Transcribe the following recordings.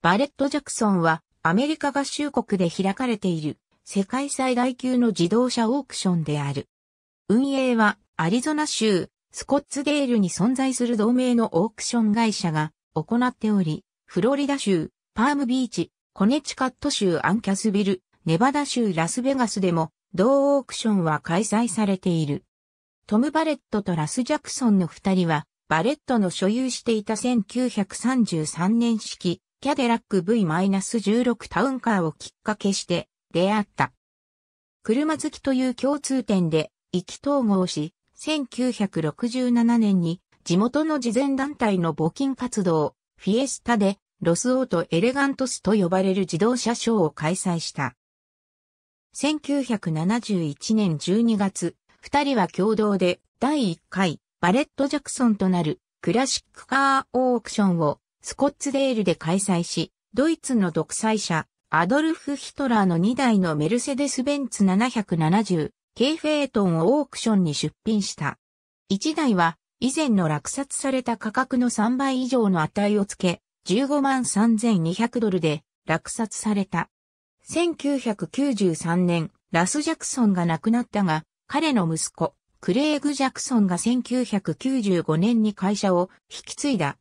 バレット・ジャクソンはアメリカ合衆国で開かれている世界最大級の自動車オークションである。運営はアリゾナ州スコッツデールに存在する同盟のオークション会社が行っており、フロリダ州、パームビーチ、コネチカット州アンキャスビル、ネバダ州ラスベガスでも同オークションは開催されている。トム・バレットとラス・ジャクソンの二人は、バレットの所有していた1933年式キャデラック V-16 タウンカーをきっかけして出会った。車好きという共通点で意気統合し、1967年に地元の慈善団体の募金活動、フィエスタでロスオートエレガントスと呼ばれる自動車ショーを開催した。1971年12月、二人は共同で第1回バレット・ジャクソンとなるクラシックカーオークションをスコッツデールで開催し、ドイツの独裁者、アドルフ・ヒトラーの2台のメルセデス・ベンツ770、イフェートンをオークションに出品した。1台は、以前の落札された価格の3倍以上の値をつけ、15万3200ドルで落札された。1993年、ラス・ジャクソンが亡くなったが、彼の息子、クレイグ・ジャクソンが1995年に会社を引き継いだ。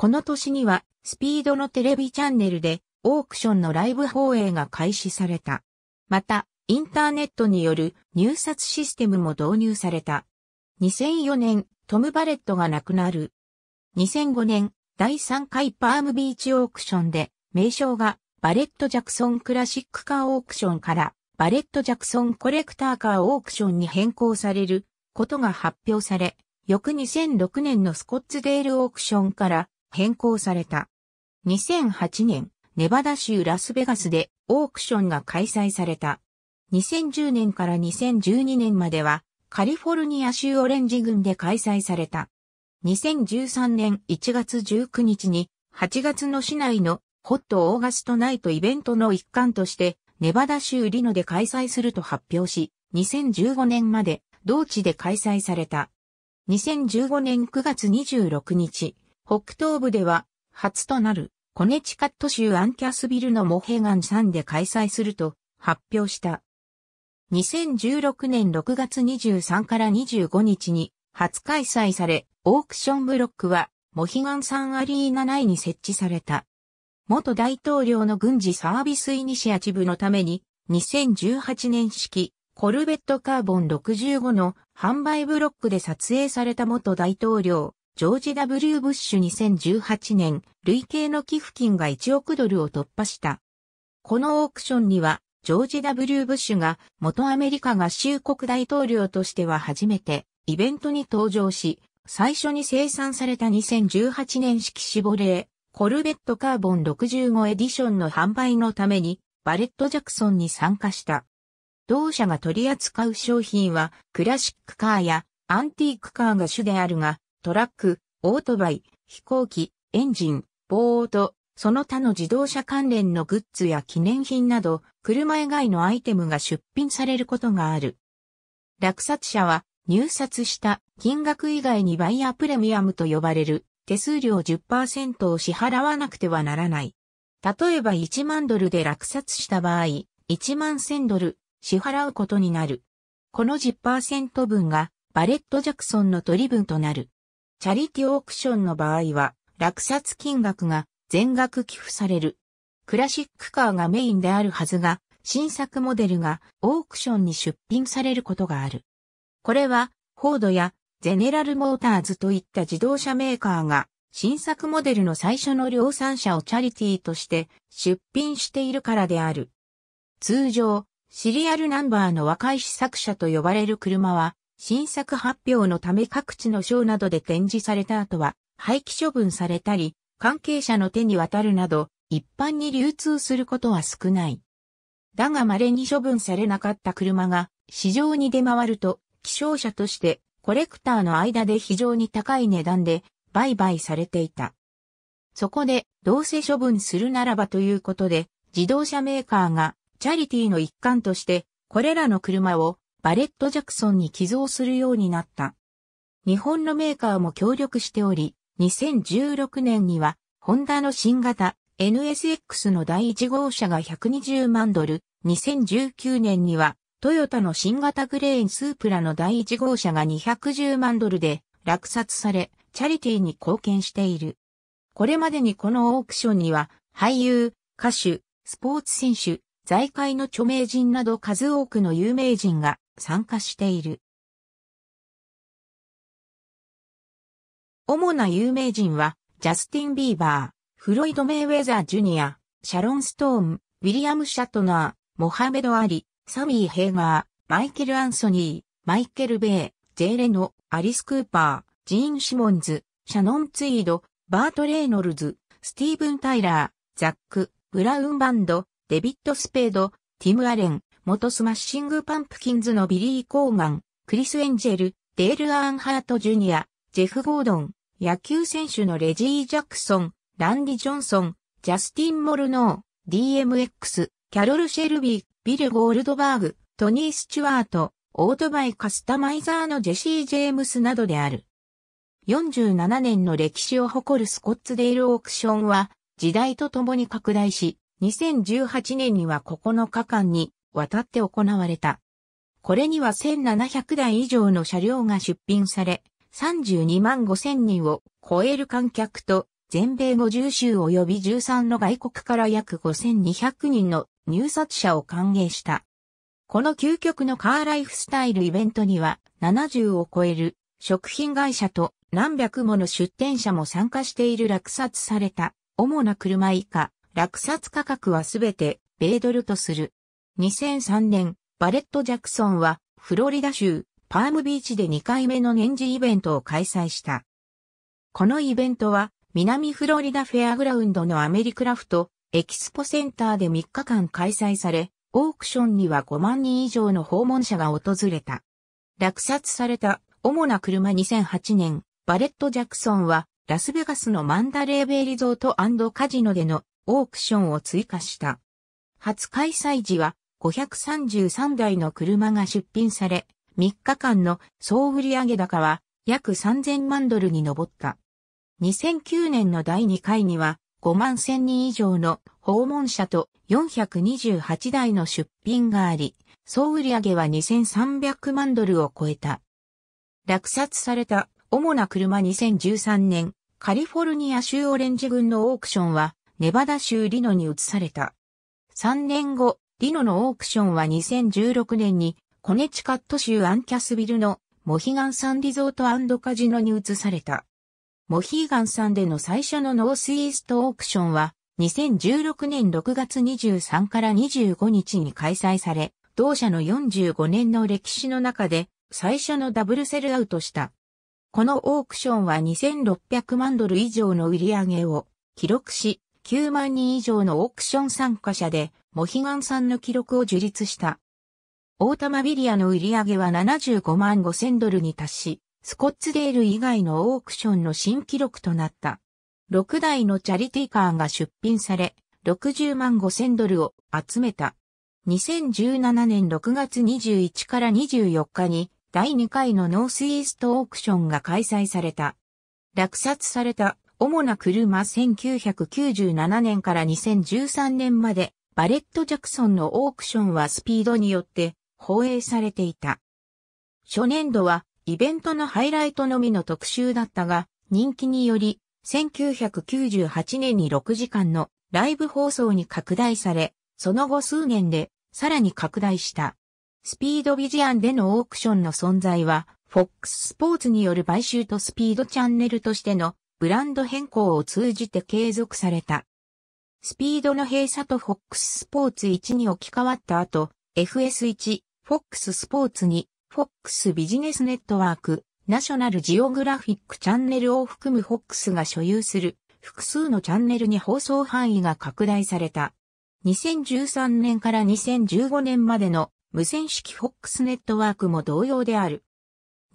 この年には、スピードのテレビチャンネルで、オークションのライブ放映が開始された。また、インターネットによる入札システムも導入された。2004年、トム・バレットが亡くなる。2005年、第3回パームビーチオークションで、名称がバレット・ジャクソン・クラシック・カー・オークションからバレット・ジャクソン・コレクター・カー・オークションに変更されることが発表され、翌2006年のスコッツデール・オークションから変更された。2008年、ネバダ州ラスベガスでオークションが開催された。2010年から2012年まではカリフォルニア州オレンジ郡で開催された。2013年1月19日に8月の市内のホットオーガストナイトイベントの一環としてネバダ州リノで開催すると発表し、2015年まで同地で開催された。2015年9月26日、北東部では、初となる、コネチカット州アンキャスビルのモヘガン山で開催すると発表した。2016年6月23から25日に初開催され、オークションブロックはモヒガン山アリーナ内に設置された。元大統領の軍事サービスイニシアチブのために2018年式コルベットカーボン65の販売ブロックで撮影された元大統領ジョージ W. ブッシュ2018年、累計の寄付金が1億ドルを突破した。このオークションには、ジョージ W. ブッシュが元アメリカ合衆国大統領としては初めてイベントに登場し、最初に生産された2018年式シボレー、コルベットカーボン65エディションの販売のために、バレット・ジャクソンに参加した。同社が取り扱う商品は、クラシックカーやアンティークカーが主であるが、トラック、オートバイ、飛行機、エンジン、ボート、その他の自動車関連のグッズや記念品など、車以外のアイテムが出品されることがある。落札者は、入札した金額以外にバイヤープレミアムと呼ばれる手数料10%を支払わなくてはならない。例えば1万ドルで落札した場合、1万1000ドル支払うことになる。この10%分がバレット・ジャクソンの取り分となる。チャリティオークションの場合は、落札金額が全額寄付される。クラシックカーがメインであるはずが、新作モデルがオークションに出品されることがある。これは、フォードやゼネラルモーターズといった自動車メーカーが、新作モデルの最初の量産車をチャリティーとして出品しているからである。通常、シリアルナンバーの若い試作車と呼ばれる車は、新作発表のため各地の賞などで展示された後は廃棄処分されたり、関係者の手に渡るなど、一般に流通することは少ない。だが稀に処分されなかった車が市場に出回ると、希少車としてコレクターの間で非常に高い値段で売買されていた。そこで、どうせ処分するならばということで、自動車メーカーがチャリティーの一環として、これらの車をバレット・ジャクソンに寄贈するようになった。日本のメーカーも協力しており、2016年には、ホンダの新型 NSX の第1号車が120万ドル、2019年には、トヨタの新型グレーンスープラの第1号車が210万ドルで落札され、チャリティーに貢献している。これまでにこのオークションには、俳優、歌手、スポーツ選手、財界の著名人など数多くの有名人が参加している。主な有名人は、ジャスティン・ビーバー、フロイド・メイウェザー・ジュニア、シャロン・ストーン、ウィリアム・シャトナー、モハメド・アリ、サミー・ヘイガー、マイケル・アンソニー、マイケル・ベイ、ジェーレノ、アリス・クーパー、ジーン・シモンズ、シャノン・ツイード、バート・レイノルズ、スティーブン・タイラー、ザック、ブラウン・バンド、デビッド・スペード、ティム・アレン、元スマッシングパンプキンズのビリー・コーガン、クリス・エンジェル、デール・アーンハート・ジュニア、ジェフ・ゴードン、野球選手のレジー・ジャクソン、ランディ・ジョンソン、ジャスティン・モルノー、DMX、キャロル・シェルビー、ビル・ゴールドバーグ、トニー・スチュワート、オートバイカスタマイザーのジェシー・ジェームスなどである。47年の歴史を誇るスコッツデールオークションは時代とともに拡大し、2018年には9日間に渡って行われた。これには1700台以上の車両が出品され、32万5千人を超える観客と、全米50州及び13の外国から約5200人の入札者を歓迎した。この究極のカーライフスタイルイベントには70を超える食品会社と何百もの出店者も参加している落札された主な車以下、落札価格はすべて米ドルとする。2003年、バレット・ジャクソンは、フロリダ州、パームビーチで2回目の年次イベントを開催した。このイベントは、南フロリダフェアグラウンドのアメリクラフト、エキスポセンターで3日間開催され、オークションには5万人以上の訪問者が訪れた。落札された主な車2008年、バレット・ジャクソンは、ラスベガスのマンダレーベイリゾートカジノでのオークションを追加した。初開催時は533台の車が出品され、3日間の総売上高は約3000万ドルに上った。2009年の第2回には5万1000人以上の訪問者と428台の出品があり、総売上は2300万ドルを超えた。落札された主な車2013年、カリフォルニア州オレンジ郡のオークションは、ネバダ州リノに移された。3年後、リノのオークションは2016年にコネチカット州アンキャスビルのモヒガンサンリゾートカジノに移された。モヒーガンさんでの最初のノースイーストオークションは2016年6月23から25日に開催され、同社の45年の歴史の中で最初のダブルセルアウトした。このオークションは2600万ドル以上の売り上げを記録し、9万人以上のオークション参加者でモヒガンさんの記録を樹立した。オータマビリアの売り上げは75万5千ドルに達し、スコッツデール以外のオークションの新記録となった。6台のチャリティカーが出品され、60万5千ドルを集めた。2017年6月21から24日に第2回のノースイーストオークションが開催された。落札された主な車1997年から2013年までバレット・ジャクソンのオークションはスピードによって放映されていた。初年度はイベントのハイライトのみの特集だったが、人気により、1998年に6時間のライブ放送に拡大され、その後数年でさらに拡大した。スピードビジアンでのオークションの存在は、FOX スポーツによる買収とスピードチャンネルとしてのブランド変更を通じて継続された。スピードの閉鎖と FOX スポーツ1に置き換わった後、FS1、FOX スポーツ2、FOX ビジネスネットワーク、ナショナルジオグラフィックチャンネルを含む FOX が所有する複数のチャンネルに放送範囲が拡大された。2013年から2015年までの無線式 FOX ネットワークも同様である。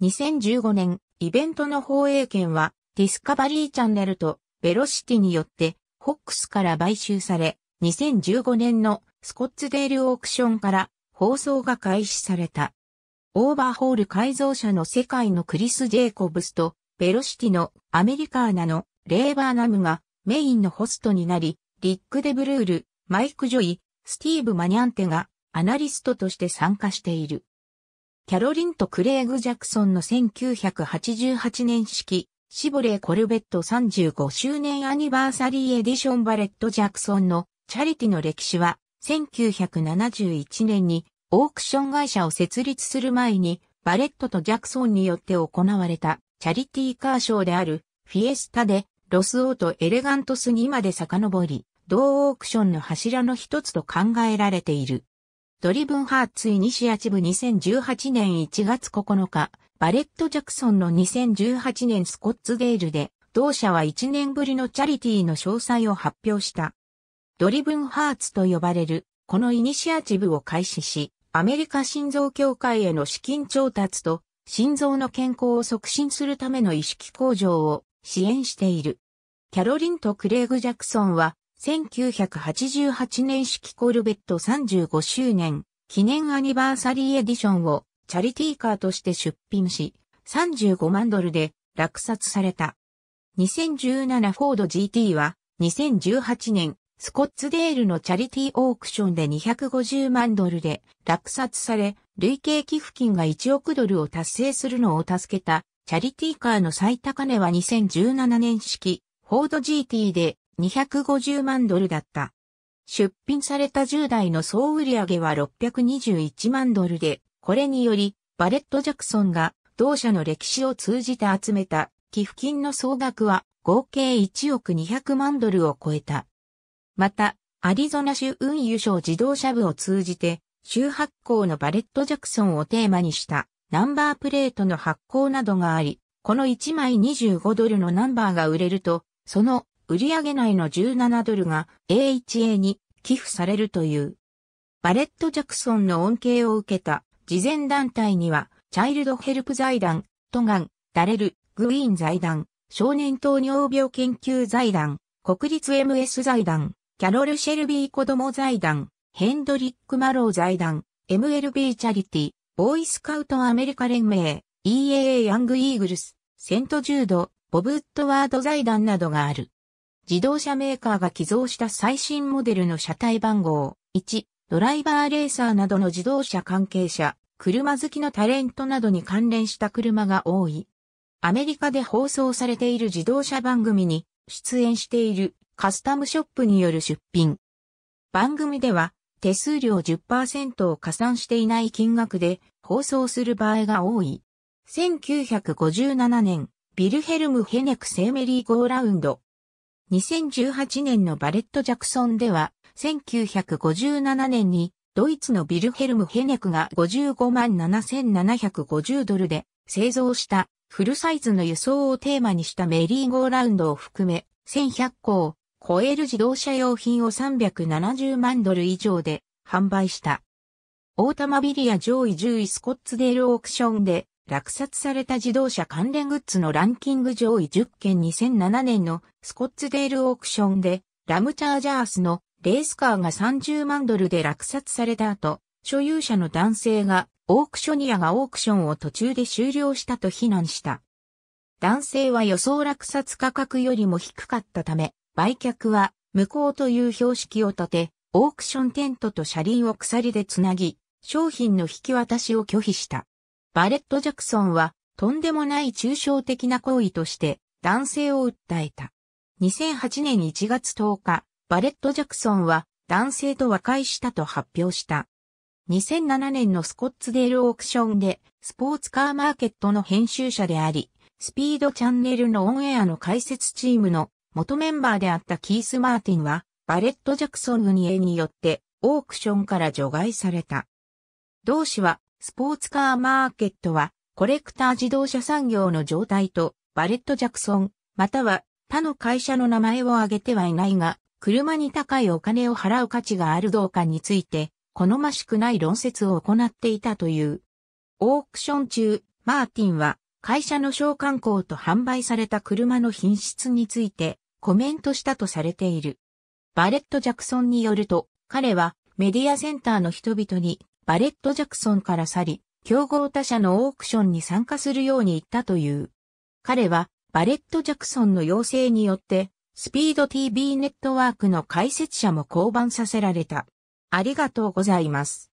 2015年、イベントの放映権はディスカバリーチャンネルとベロシティによってフォックスから買収され、2015年のスコッツデールオークションから放送が開始された。オーバーホール改造車の世界のクリス・ジェイコブスとベロシティのアメリカーナのレーバーナムがメインのホストになり、リック・デ・ブルール、マイク・ジョイ、スティーブ・マニャンテがアナリストとして参加している。キャロリンとクレイグ・ジャクソンの1988年式シボレーコルベット35周年アニバーサリーエディションバレット・ジャクソンのチャリティの歴史は1971年にオークション会社を設立する前にバレットとジャクソンによって行われたチャリティーカーショーであるフィエスタでロスオートエレガントスにまで遡り同オークションの柱の一つと考えられている。ドリブンハーツイニシアチブ2018年1月9日バレット・ジャクソンの2018年スコッツデールで、同社は1年ぶりのチャリティーの詳細を発表した。ドリブンハーツと呼ばれる、このイニシアチブを開始し、アメリカ心臓協会への資金調達と、心臓の健康を促進するための意識向上を支援している。キャロリンとクレイグ・ジャクソンは、1988年式コルベット35周年記念アニバーサリーエディションをチャリティーカーとして出品し、35万ドルで落札された。2017フォード GT は2018年スコッツデールのチャリティーオークションで250万ドルで落札され、累計寄付金が1億ドルを達成するのを助けたチャリティーカーの最高値は2017年式フォード GT で250万ドルだった。出品された10台の総売上は621万ドルで、これにより、バレット・ジャクソンが同社の歴史を通じて集めた寄付金の総額は合計1億200万ドルを超えた。また、アリゾナ州運輸省自動車部を通じて、州発行のバレット・ジャクソンをテーマにしたナンバープレートの発行などがあり、この1枚25ドルのナンバーが売れると、その売上内の17ドルが AHA に寄付されるという。バレット・ジャクソンの恩恵を受けた事前団体には、チャイルドヘルプ財団、トガン、ダレル、グイーン財団、少年糖尿病研究財団、国立 MS 財団、キャロル・シェルビー子供財団、ヘンドリック・マロー財団、MLB チャリティ、ボーイスカウトアメリカ連盟、EAA ヤングイーグルス、セントジュード、ボブ・ウッドワード財団などがある。自動車メーカーが寄贈した最新モデルの車体番号1、ドライバーレーサーなどの自動車関係者、車好きのタレントなどに関連した車が多い。アメリカで放送されている自動車番組に出演しているカスタムショップによる出品。番組では手数料10%を加算していない金額で放送する場合が多い。1957年、ビルヘルム・ヘネクセーメリー・ゴーラウンド。2018年のバレット・ジャクソンでは、1957年にドイツのビルヘルム・ヘネクが55万7750ドルで製造したフルサイズの輸送をテーマにしたメリーゴーラウンドを含め1100個を超える自動車用品を370万ドル以上で販売した。オータマビリア上位10位スコッツデールオークションで落札された自動車関連グッズのランキング上位10件2007年のスコッツデールオークションでラムチャージャースのレースカーが30万ドルで落札された後、所有者の男性がオークショニアがオークションを途中で終了したと非難した。男性は予想落札価格よりも低かったため、売却は無効という標識を立て、オークションテントと車輪を鎖でつなぎ、商品の引き渡しを拒否した。バレット・ジャクソンは、とんでもない抽象的な行為として、男性を訴えた。2008年1月10日、バレット・ジャクソンは男性と和解したと発表した。2007年のスコッツデールオークションでスポーツカーマーケットの編集者であり、スピードチャンネルのオンエアの解説チームの元メンバーであったキース・マーティンは、バレット・ジャクソンの家によってオークションから除外された。同氏は、スポーツカーマーケットは、コレクター自動車産業の状態と、バレット・ジャクソン、または他の会社の名前を挙げてはいないが、車に高いお金を払う価値があるどうかについて、好ましくない論説を行っていたという。オークション中、マーティンは会社の商慣行と販売された車の品質についてコメントしたとされている。バレット・ジャクソンによると、彼はメディアセンターの人々にバレット・ジャクソンから去り、競合他社のオークションに参加するように言ったという。彼はバレット・ジャクソンの要請によってスピード TV ネットワークの解説者も降板させられた。ありがとうございます。